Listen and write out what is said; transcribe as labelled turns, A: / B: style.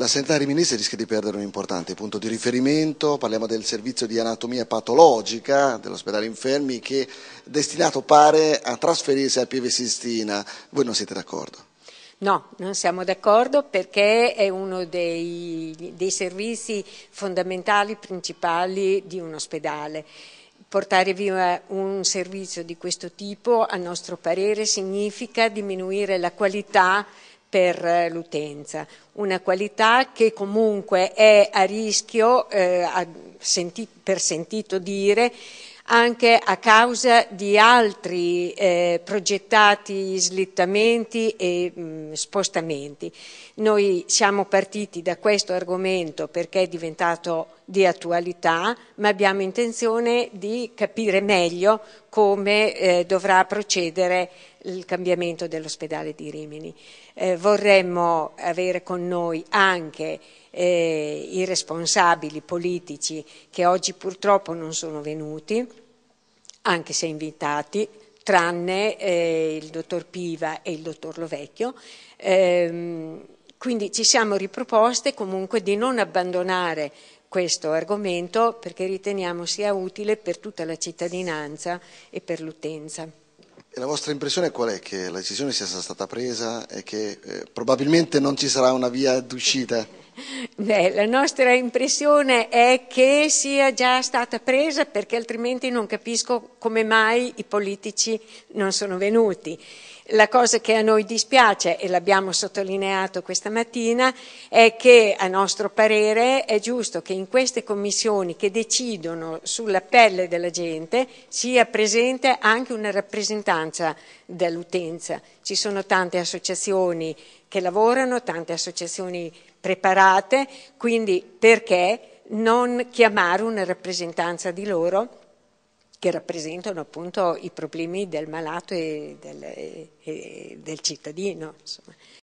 A: La sanità dei ministri rischia di perdere un importante punto di riferimento, parliamo del servizio di anatomia patologica dell'ospedale Infermi che è destinato pare a trasferirsi al PV Sistina. Voi non siete d'accordo?
B: No, non siamo d'accordo perché è uno dei, dei servizi fondamentali, principali di un ospedale portare via un servizio di questo tipo, a nostro parere, significa diminuire la qualità per eh, l'utenza, una qualità che comunque è a rischio, eh, a senti per sentito dire, anche a causa di altri eh, progettati slittamenti e mh, mm, spostamenti. Noi siamo partiti da questo argomento perché è diventato di attualità, ma abbiamo intenzione di capire meglio come eh, dovrà procedere il cambiamento dell'ospedale di Rimini. Eh, vorremmo avere con noi anche eh, i responsabili politici che oggi purtroppo non sono venuti, anche se invitati, tranne eh, il dottor Piva e il dottor Lovecchio. Ehm, quindi ci siamo riproposte comunque di non abbandonare questo argomento perché riteniamo sia utile per tutta la cittadinanza e per l'utenza la
A: vostra impressione qual è? Che la decisione sia stata presa e che eh, probabilmente non ci sarà una via d'uscita?
B: Beh, la nostra impressione è che sia già stata presa perché altrimenti non capisco come mai i politici non sono venuti. La cosa che a noi dispiace, e l'abbiamo sottolineato questa mattina, è che a nostro parere è giusto che in queste commissioni che decidono sulla pelle della gente sia presente anche una rappresentanza dell'utenza. Ci sono tante associazioni che lavorano, tante associazioni preparate, quindi perché non chiamare una rappresentanza di loro che rappresentano appunto i problemi del malato e del, e del cittadino. Insomma.